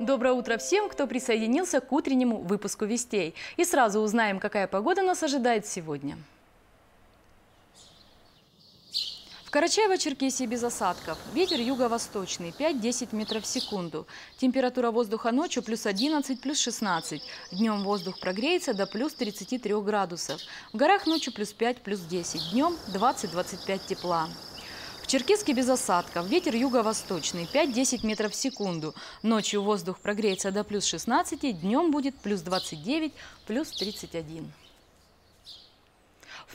Доброе утро всем, кто присоединился к утреннему выпуску «Вестей». И сразу узнаем, какая погода нас ожидает сегодня. Карачаево-Черкесии без осадков. Ветер юго-восточный 5-10 метров в секунду. Температура воздуха ночью плюс 11, плюс 16. Днем воздух прогреется до плюс 33 градусов. В горах ночью плюс 5, плюс 10. Днем 20-25 тепла. В Черкеске без осадков. Ветер юго-восточный 5-10 метров в секунду. Ночью воздух прогреется до плюс 16, днем будет плюс 29, плюс 31.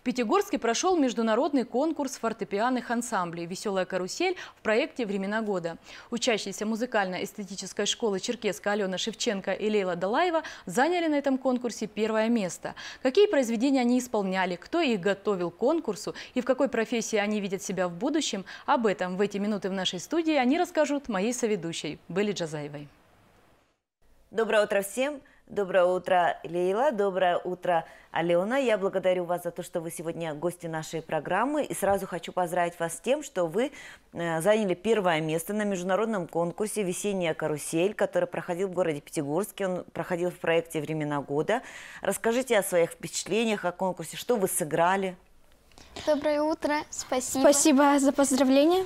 Пятигорске прошел международный конкурс фортепианных ансамблей «Веселая карусель» в проекте «Времена года». Учащиеся музыкально-эстетической школы Черкеска Алена Шевченко и Лейла Далаева заняли на этом конкурсе первое место. Какие произведения они исполняли, кто их готовил к конкурсу и в какой профессии они видят себя в будущем, об этом в эти минуты в нашей студии они расскажут моей соведущей Белли Джазаевой. Доброе утро всем! Доброе утро, Лейла. Доброе утро, Алена. Я благодарю вас за то, что вы сегодня гости нашей программы. И сразу хочу поздравить вас с тем, что вы э, заняли первое место на международном конкурсе «Весенняя карусель», который проходил в городе Пятигорске. Он проходил в проекте «Времена года». Расскажите о своих впечатлениях о конкурсе, что вы сыграли. Доброе утро, спасибо. Спасибо за поздравления.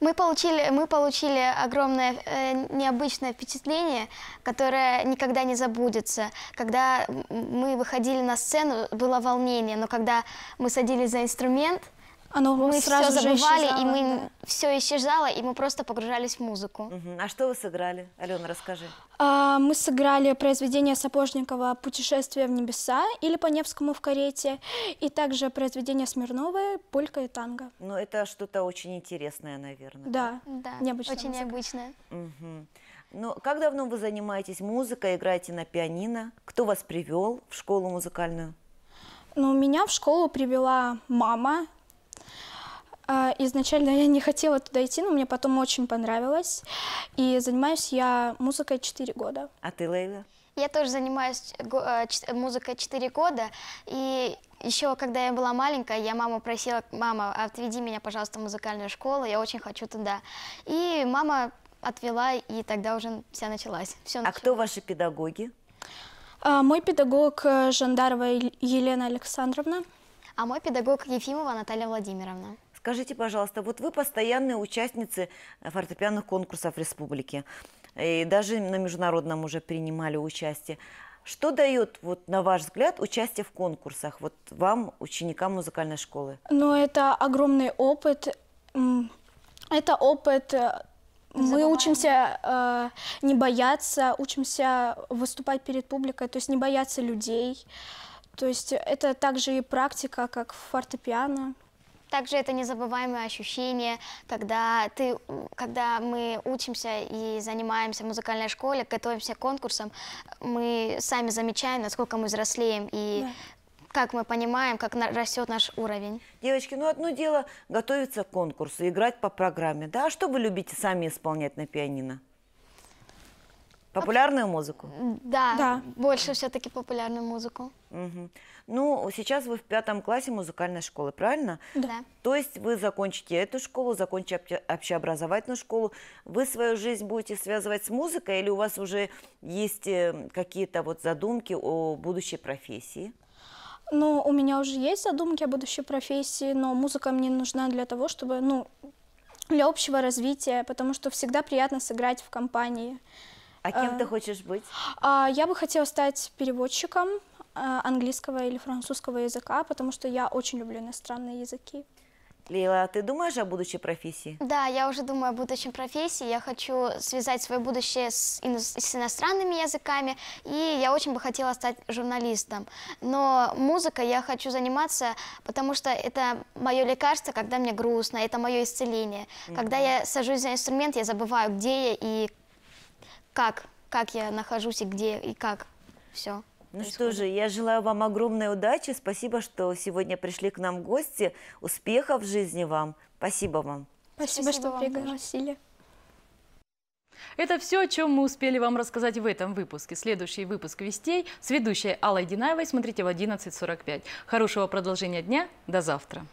Мы получили, мы получили огромное э, необычное впечатление, которое никогда не забудется. Когда мы выходили на сцену, было волнение, но когда мы садились за инструмент, оно мы сразу все забывали, и мы да. все исчезало, и мы просто погружались в музыку. Угу. А что вы сыграли? Алена, расскажи. А, мы сыграли произведение Сапожникова «Путешествие в небеса» или «По Невскому в карете», и также произведение Смирновой «Полька и танго». Ну, это что-то очень интересное, наверное. Да, да. необычное. Очень музыка. необычное. Угу. Ну, как давно вы занимаетесь музыкой, играете на пианино? Кто вас привел в школу музыкальную? Ну, меня в школу привела мама, а, изначально я не хотела туда идти, но мне потом очень понравилось. И занимаюсь я музыкой 4 года. А ты, Лейла? Я тоже занимаюсь э, э, э, музыкой 4 года. И еще, когда я была маленькая, я маму просила, мама, отведи меня, пожалуйста, в музыкальную школу, я очень хочу туда. И мама отвела, и тогда уже вся началась. Все а началось. кто ваши педагоги? А, мой педагог Жандарова Елена Александровна. А мой педагог Ефимова Наталья Владимировна. Скажите, пожалуйста, вот вы постоянные участницы фортепианных конкурсов республики. Э, и даже на международном уже принимали участие. Что дает, вот, на ваш взгляд, участие в конкурсах вот, вам, ученикам музыкальной школы? Ну, это огромный опыт. Это опыт... Э, мы учимся э, не бояться, учимся выступать перед публикой, то есть не бояться людей. То есть это также и практика, как фортепиано. Также это незабываемое ощущение, когда, ты, когда мы учимся и занимаемся в музыкальной школе, готовимся к конкурсам, мы сами замечаем, насколько мы взрослеем и да. как мы понимаем, как на, растет наш уровень. Девочки, ну одно дело готовиться к конкурсу, играть по программе, да? А что вы любите сами исполнять на пианино? Популярную музыку? Да, да. больше все-таки популярную музыку. Угу. Ну, сейчас вы в пятом классе музыкальной школы, правильно? Да. То есть вы закончите эту школу, закончите общеобразовательную школу. Вы свою жизнь будете связывать с музыкой или у вас уже есть э, какие-то вот задумки о будущей профессии? Ну, у меня уже есть задумки о будущей профессии, но музыка мне нужна для того, чтобы, ну, для общего развития, потому что всегда приятно сыграть в компании. А кем ты э, хочешь быть? А, я бы хотела стать переводчиком э, английского или французского языка, потому что я очень люблю иностранные языки. Лила, а ты думаешь о будущей профессии? Да, я уже думаю о будущем профессии. Я хочу связать свое будущее с, ино с иностранными языками, и я очень бы хотела стать журналистом. Но музыка я хочу заниматься, потому что это мое лекарство, когда мне грустно, это мое исцеление. Mm -hmm. Когда я сажусь за инструмент, я забываю, где я и как, как я нахожусь и где, и как. Все. Ну происходит. что же, я желаю вам огромной удачи. Спасибо, что сегодня пришли к нам в гости. Успехов в жизни вам. Спасибо вам. Спасибо, Спасибо что пригласили. Это все, о чем мы успели вам рассказать в этом выпуске. Следующий выпуск «Вестей» с ведущей Аллой Динаевой смотрите в 11.45. Хорошего продолжения дня. До завтра.